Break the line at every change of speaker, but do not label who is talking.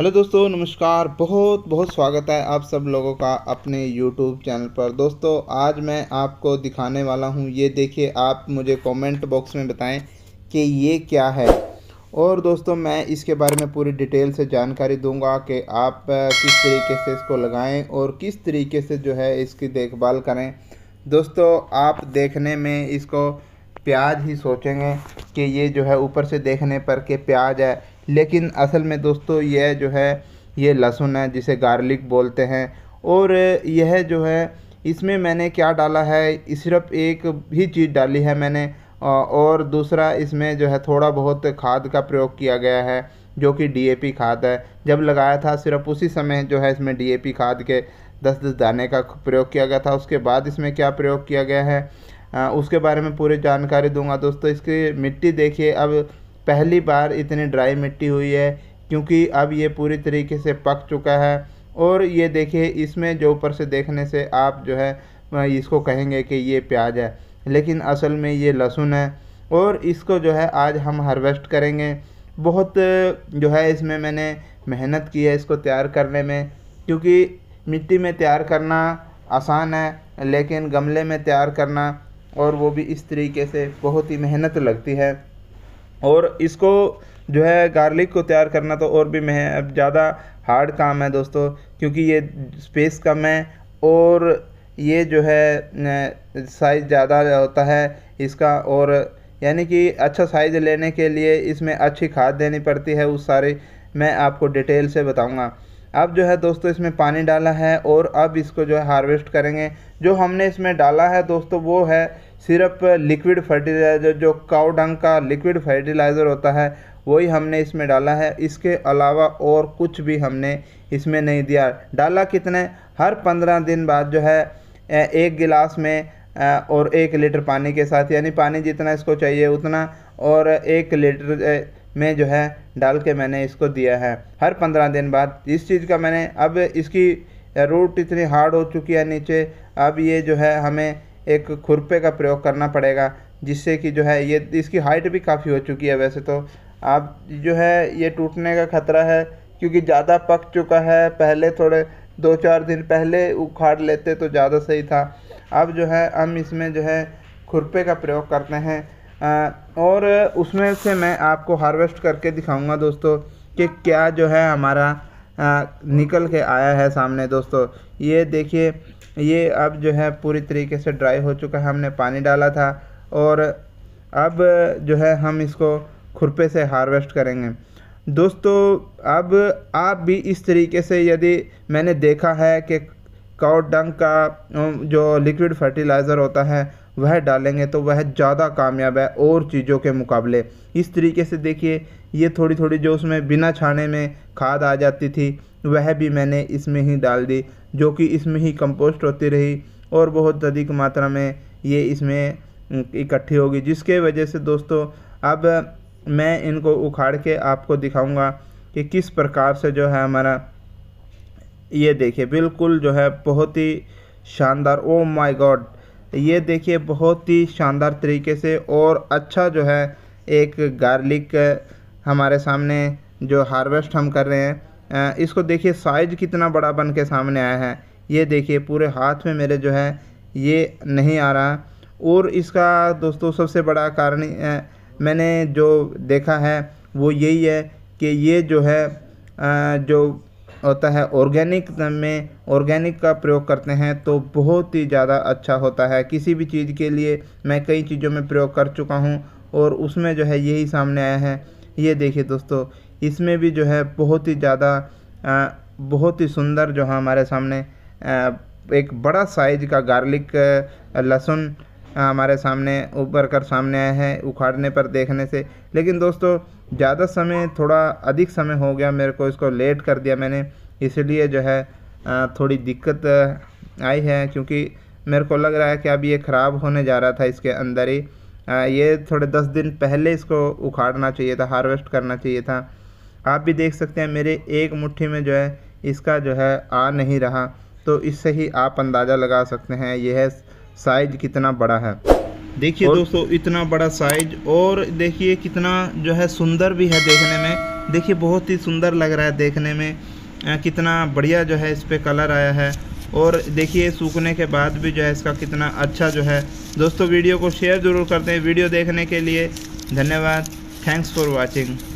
hello दोस्तों नमस्कार बहुत बहुत स्वागत है आप सब लोगों का अपने यूट्यूब चैनल पर दोस्तों आज मैं आपको दिखाने वाला हूं ये देखिए आप मुझे कमेंट बॉक्स में बताएं कि ये क्या है और दोस्तों मैं इसके बारे में पूरी डिटेल से जानकारी दूंगा कि आप किस तरीके से इसको लगाएं और किस तरीके से जो है इसकी देखभाल करें दोस्तों आप देखने में इसको प्याज ही सोचेंगे कि ये जो है ऊपर से देखने पर कि प्याज है लेकिन असल में दोस्तों यह जो है ये लहसुन है जिसे गार्लिक बोलते हैं और यह जो है इसमें मैंने क्या डाला है सिर्फ एक ही चीज़ डाली है मैंने और दूसरा इसमें जो है थोड़ा बहुत खाद का प्रयोग किया गया है जो कि डीएपी खाद है जब लगाया था सिर्फ उसी समय जो है इसमें डीएपी खाद के दस दस दाने का प्रयोग किया गया था उसके बाद इसमें क्या प्रयोग किया गया है उसके बारे में पूरी जानकारी दूंगा दोस्तों इसकी मिट्टी देखिए अब पहली बार इतनी ड्राई मिट्टी हुई है क्योंकि अब ये पूरी तरीके से पक चुका है और ये देखिए इसमें जो ऊपर से देखने से आप जो है इसको कहेंगे कि ये प्याज है लेकिन असल में ये लहसुन है और इसको जो है आज हम हार्वेस्ट करेंगे बहुत जो है इसमें मैंने मेहनत की है इसको तैयार करने में क्योंकि मिट्टी में तैयार करना आसान है लेकिन गमले में तैयार करना और वो भी इस तरीके से बहुत ही मेहनत लगती है और इसको जो है गार्लिक को तैयार करना तो और भी मैं ज़्यादा हार्ड काम है दोस्तों क्योंकि ये स्पेस कम है और ये जो है साइज़ ज़्यादा होता है इसका और यानी कि अच्छा साइज़ लेने के लिए इसमें अच्छी खाद देनी पड़ती है उस सारे मैं आपको डिटेल से बताऊंगा अब जो है दोस्तों इसमें पानी डाला है और अब इसको जो है हार्वेस्ट करेंगे जो हमने इसमें डाला है दोस्तों वो है सिर्फ लिक्विड फर्टिलाइज़र जो काव डंग का लिक्विड फर्टिलाइज़र होता है वही हमने इसमें डाला है इसके अलावा और कुछ भी हमने इसमें नहीं दिया डाला कितने हर पंद्रह दिन बाद जो है एक गिलास में और एक लीटर पानी के साथ यानी पानी जितना इसको चाहिए उतना और एक लीटर में जो है डाल के मैंने इसको दिया है हर पंद्रह दिन बाद इस चीज़ का मैंने अब इसकी रूट इतनी हार्ड हो चुकी है नीचे अब ये जो है हमें एक खुरपे का प्रयोग करना पड़ेगा जिससे कि जो है ये इसकी हाइट भी काफ़ी हो चुकी है वैसे तो आप जो है ये टूटने का खतरा है क्योंकि ज़्यादा पक चुका है पहले थोड़े दो चार दिन पहले उखाड़ लेते तो ज़्यादा सही था अब जो है हम इसमें जो है खुरपे का प्रयोग करते हैं और उसमें से मैं आपको हार्वेस्ट करके दिखाऊंगा दोस्तों कि क्या जो है हमारा आ, निकल के आया है सामने दोस्तों ये देखिए ये अब जो है पूरी तरीके से ड्राई हो चुका है हमने पानी डाला था और अब जो है हम इसको खुरपे से हार्वेस्ट करेंगे दोस्तों अब आप भी इस तरीके से यदि मैंने देखा है कि डंग का जो लिक्विड फर्टिलाइज़र होता है वह डालेंगे तो वह ज़्यादा कामयाब है और चीज़ों के मुकाबले इस तरीके से देखिए ये थोड़ी थोड़ी जो उसमें बिना छाने में खाद आ जाती थी वह भी मैंने इसमें ही डाल दी जो कि इसमें ही कंपोस्ट होती रही और बहुत अधिक मात्रा में ये इसमें इकट्ठी होगी जिसके वजह से दोस्तों अब मैं इनको उखाड़ के आपको दिखाऊंगा कि किस प्रकार से जो है हमारा ये देखिए बिल्कुल जो है बहुत ही शानदार ओ माय गॉड ये देखिए बहुत ही शानदार तरीके से और अच्छा जो है एक गार्लिक हमारे सामने जो हार्वेस्ट हम कर रहे हैं इसको देखिए साइज कितना बड़ा बन के सामने आया है ये देखिए पूरे हाथ में मेरे जो है ये नहीं आ रहा और इसका दोस्तों सबसे बड़ा कारण मैंने जो देखा है वो यही है कि ये जो है जो होता है ऑर्गेनिक में ऑर्गेनिक का प्रयोग करते हैं तो बहुत ही ज़्यादा अच्छा होता है किसी भी चीज़ के लिए मैं कई चीज़ों में प्रयोग कर चुका हूँ और उसमें जो है यही सामने आया है ये देखिए दोस्तों इसमें भी जो है बहुत ही ज़्यादा बहुत ही सुंदर जो है हमारे सामने एक बड़ा साइज का गार्लिक लहसुन हमारे सामने उभर कर सामने आया है उखाड़ने पर देखने से लेकिन दोस्तों ज़्यादा समय थोड़ा अधिक समय हो गया मेरे को इसको लेट कर दिया मैंने इसलिए जो है थोड़ी दिक्कत आई है क्योंकि मेरे को लग रहा है कि अब ये ख़राब होने जा रहा था इसके अंदर ही ये थोड़े दस दिन पहले इसको उखाड़ना चाहिए था हार्वेस्ट करना चाहिए था आप भी देख सकते हैं मेरे एक मुट्ठी में जो है इसका जो है आ नहीं रहा तो इससे ही आप अंदाज़ा लगा सकते हैं यह साइज कितना बड़ा है देखिए दोस्तों इतना बड़ा साइज और देखिए कितना जो है सुंदर भी है देखने में देखिए बहुत ही सुंदर लग रहा है देखने में आ, कितना बढ़िया जो है इस पर कलर आया है और देखिए सूखने के बाद भी जो है इसका कितना अच्छा जो है दोस्तों वीडियो को शेयर ज़रूर करते हैं वीडियो देखने के लिए धन्यवाद थैंक्स फॉर वॉचिंग